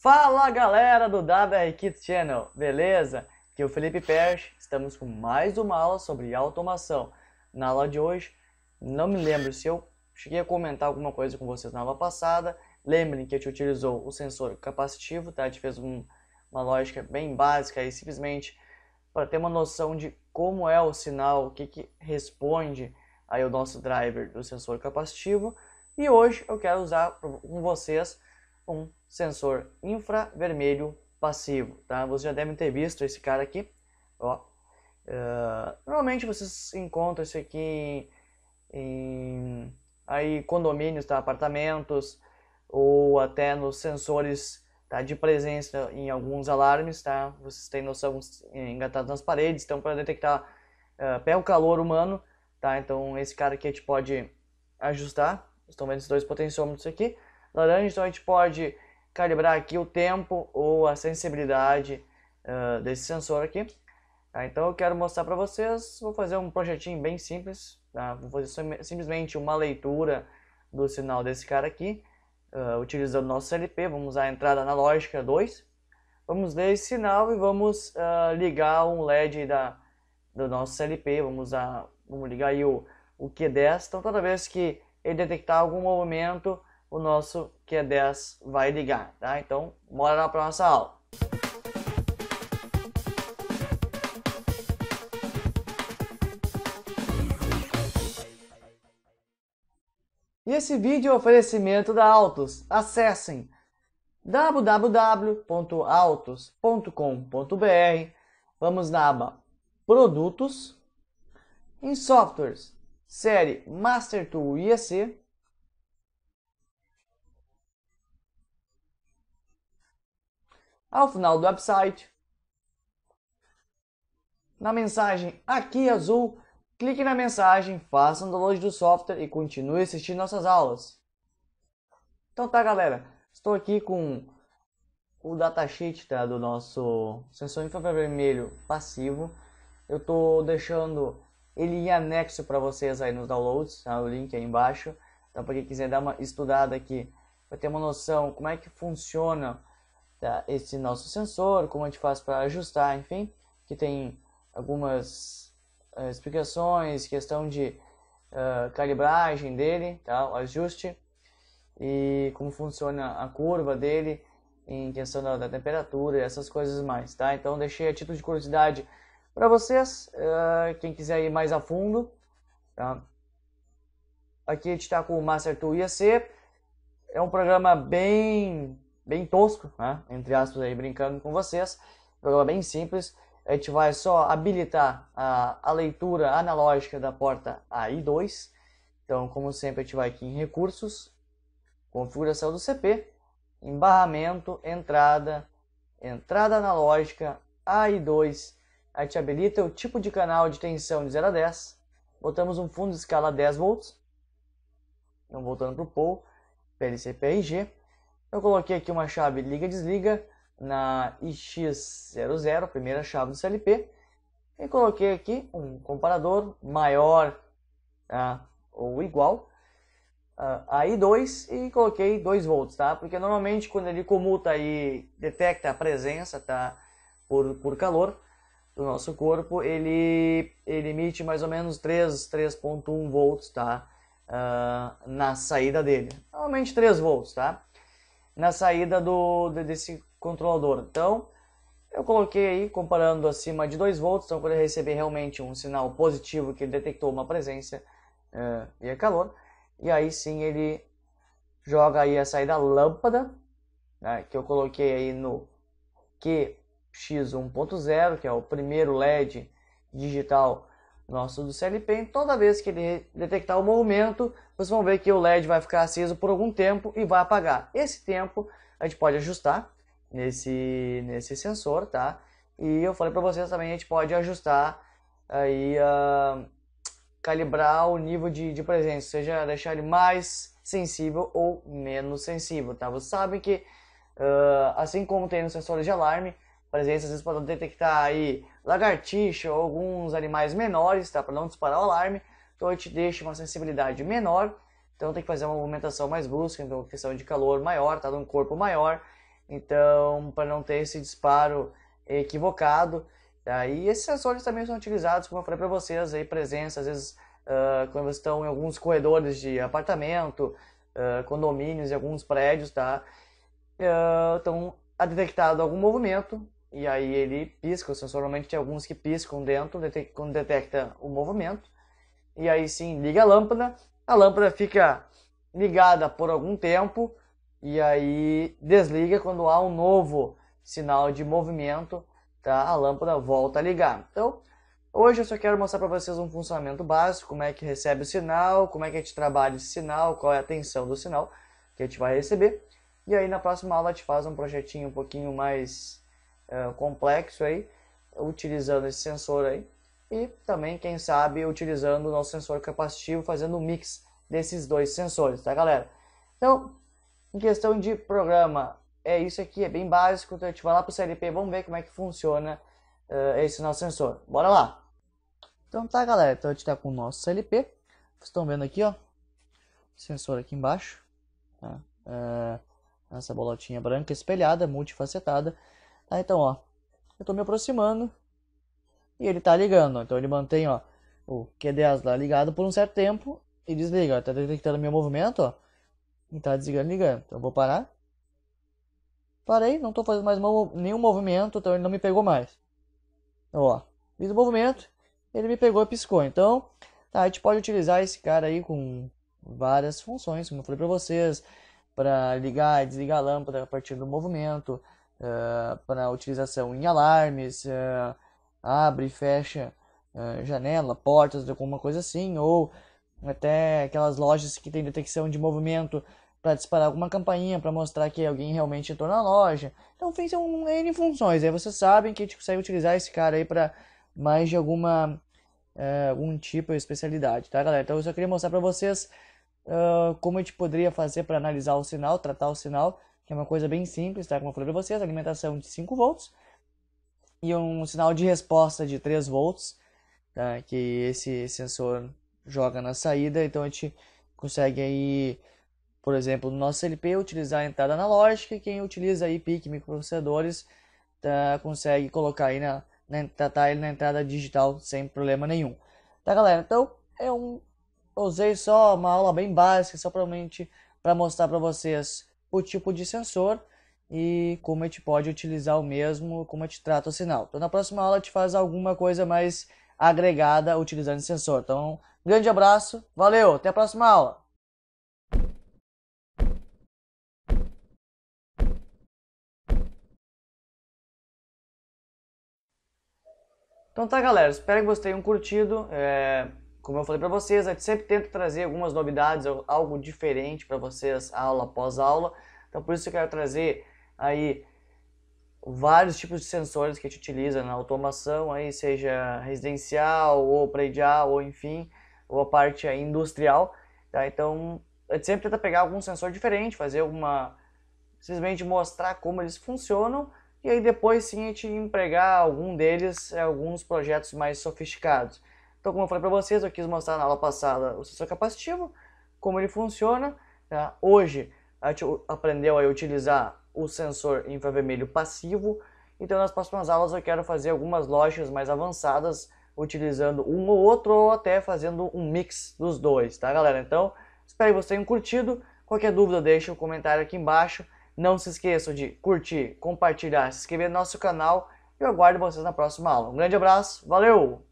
Fala galera do WR Kids Channel, beleza? Aqui é o Felipe Perch, estamos com mais uma aula sobre automação. Na aula de hoje, não me lembro se eu cheguei a comentar alguma coisa com vocês na aula passada. Lembrem que a gente utilizou o sensor capacitivo, tá? A gente fez um, uma lógica bem básica e simplesmente para ter uma noção de como é o sinal, o que, que responde aí o nosso driver do sensor capacitivo. E hoje eu quero usar com vocês um sensor infravermelho passivo, tá? Vocês já devem ter visto esse cara aqui, ó. Uh, normalmente vocês encontram esse aqui em, em, aí condomínios, tá? apartamentos ou até nos sensores tá? de presença em alguns alarmes, tá? Vocês têm noção engatados nas paredes, então para detectar uh, eh, pé o calor humano, tá? Então esse cara aqui a gente pode ajustar. Estão vendo esses dois potenciômetros aqui laranja, então a gente pode calibrar aqui o tempo ou a sensibilidade uh, desse sensor aqui. Tá, então eu quero mostrar para vocês, vou fazer um projetinho bem simples, tá? vou fazer sim, simplesmente uma leitura do sinal desse cara aqui, uh, utilizando o nosso CLP, vamos usar a entrada analógica 2, vamos ler esse sinal e vamos uh, ligar um LED da, do nosso CLP, vamos, usar, vamos ligar aí o, o Q10, então toda vez que ele detectar algum movimento, o nosso Q10 vai ligar, tá? Então, bora lá para nossa aula. E esse vídeo é um oferecimento da Autos. Acessem www.autos.com.br. Vamos na aba Produtos, em Softwares, série Master Tool IEC ao final do website. Na mensagem aqui azul, clique na mensagem, faça um download do software e continue assistindo nossas aulas. Então tá galera, estou aqui com o datasheet tá, do nosso sensor infravermelho passivo. Eu estou deixando ele em anexo para vocês aí nos downloads, tá, o link aí embaixo. Então para quem quiser dar uma estudada aqui, para ter uma noção como é que funciona tá, esse nosso sensor, como a gente faz para ajustar, enfim, que tem algumas uh, explicações, questão de uh, calibragem dele, tá, o ajuste, e como funciona a curva dele em questão da, da temperatura e essas coisas mais, tá? Então deixei a título de curiosidade para vocês, uh, quem quiser ir mais a fundo, tá? Aqui a gente está com o Master Tool IAC, é um programa bem bem tosco, né? entre aspas, aí, brincando com vocês. Um programa bem simples. A gente vai só habilitar a, a leitura analógica da porta AI2. Então, como sempre, a gente vai aqui em Recursos, Configuração do CP, Embarramento, Entrada, Entrada Analógica, AI2. A gente habilita o tipo de canal de tensão de 0 a 10. Botamos um fundo de escala 10 volts. Então, voltando para o POU, PLCPRG. Eu coloquei aqui uma chave liga-desliga na IX00, primeira chave do CLP, e coloquei aqui um comparador maior tá? ou igual a ah, I2 e coloquei 2 volts, tá? Porque normalmente quando ele comuta e detecta a presença, tá? Por, por calor do nosso corpo, ele, ele emite mais ou menos 3.1 volts, tá? Uh, na saída dele. Normalmente 3 volts, tá? na saída do, desse controlador. Então, eu coloquei aí, comparando acima de 2 volts, então quando ele receber realmente um sinal positivo que ele detectou uma presença uh, e é calor, e aí sim ele joga aí a saída lâmpada, né, que eu coloquei aí no QX1.0, que é o primeiro LED digital nosso do CLP. Então toda vez que ele detectar o movimento, vocês vão ver que o LED vai ficar aceso por algum tempo e vai apagar. Esse tempo a gente pode ajustar nesse, nesse sensor, tá? E eu falei para vocês também, a gente pode ajustar aí, uh, calibrar o nível de, de presença, seja, deixar ele mais sensível ou menos sensível, tá? Vocês sabem que, uh, assim como tem no sensor de alarme, presença, às vezes podem detectar aí lagartixa ou alguns animais menores, tá? Para não disparar o alarme. Então, a gente deixa uma sensibilidade menor. Então, tem que fazer uma movimentação mais brusca, então, questão de calor maior, tá? um corpo maior. Então, para não ter esse disparo equivocado. Tá? E esses sensores também são utilizados, como eu falei para vocês, aí presença, às vezes, uh, quando estão em alguns corredores de apartamento, uh, condomínios e alguns prédios, tá? Uh, ah, estão detectado algum movimento, e aí ele pisca, o sensor normalmente tem alguns que piscam dentro quando detecta o movimento, e aí sim liga a lâmpada, a lâmpada fica ligada por algum tempo e aí desliga quando há um novo sinal de movimento, tá? A lâmpada volta a ligar. Então, hoje eu só quero mostrar para vocês um funcionamento básico, como é que recebe o sinal, como é que a gente trabalha esse sinal, qual é a tensão do sinal que a gente vai receber. E aí na próxima aula a gente faz um projetinho um pouquinho mais é, complexo aí, utilizando esse sensor aí. E também, quem sabe, utilizando o nosso sensor capacitivo, fazendo um mix desses dois sensores, tá galera? Então, em questão de programa, é isso aqui, é bem básico. Então, a gente vai lá para o CLP, vamos ver como é que funciona uh, esse nosso sensor. Bora lá! Então tá galera, então a gente está com o nosso CLP, vocês estão vendo aqui ó, sensor aqui embaixo, tá? Uh, essa bolotinha branca espelhada, multifacetada, Tá, então, ó, eu tô me aproximando e ele tá ligando, então ele mantém, ó, o Q10 lá ligado por um certo tempo e desliga, ó. tá detectando meu movimento, ó, e tá desligando e ligando, então eu vou parar. Parei, não tô fazendo mais nenhum movimento, então ele não me pegou mais. Então, ó, fiz o movimento, ele me pegou e piscou, então, tá, a gente pode utilizar esse cara aí com várias funções, como eu falei pra vocês, para ligar e desligar a lâmpada a partir do movimento, uh, ah, para utilização em alarmes, uh, abre e fecha uh, janela, portas, alguma coisa assim, ou até aquelas lojas que tem detecção de movimento para disparar alguma campainha para mostrar que alguém realmente entrou na loja. Então, fez um N funções. Aí vocês sabem que a gente consegue utilizar esse cara aí para mais de alguma uh, algum tipo de especialidade, tá, galera? Então, eu só queria mostrar para vocês uh, como a gente poderia fazer para analisar o sinal, tratar o sinal que é uma coisa bem simples, tá? Como eu falei para vocês, alimentação de 5 volts e um sinal de resposta de 3 volts, tá? Que esse sensor joga na saída, então a gente consegue aí, por exemplo, no nosso LP utilizar a entrada analógica, e quem utiliza aí PIC microprocessadores tá? consegue colocar aí na, na tratar ele na entrada digital sem problema nenhum. Tá, galera? Então, é um usei só uma aula bem básica, só para mostrar para vocês o tipo de sensor e como a gente pode utilizar o mesmo, como a gente trata o sinal. Então, na próxima aula, a gente faz alguma coisa mais agregada utilizando esse sensor. Então, um grande abraço, valeu, até a próxima aula! Então tá galera, espero que vocês tenham curtido. É... Como eu falei para vocês, a gente sempre tenta trazer algumas novidades, algo diferente para vocês aula após aula. Então por isso eu quero trazer aí vários tipos de sensores que a gente utiliza na automação, aí seja residencial ou predial ou enfim, ou a parte industrial, tá? Então, a gente sempre tenta pegar algum sensor diferente, fazer alguma simplesmente mostrar como eles funcionam e aí depois sim a gente empregar algum deles em alguns projetos mais sofisticados. Então, como eu falei para vocês, eu quis mostrar na aula passada o sensor capacitivo, como ele funciona. Tá? Hoje, a gente aprendeu a utilizar o sensor infravermelho passivo, então nas próximas aulas eu quero fazer algumas lógicas mais avançadas, utilizando um ou outro, ou até fazendo um mix dos dois, tá galera? Então, espero que vocês tenham curtido. Qualquer dúvida, deixe um comentário aqui embaixo. Não se esqueçam de curtir, compartilhar, se inscrever no nosso canal. Eu aguardo vocês na próxima aula. Um grande abraço, valeu!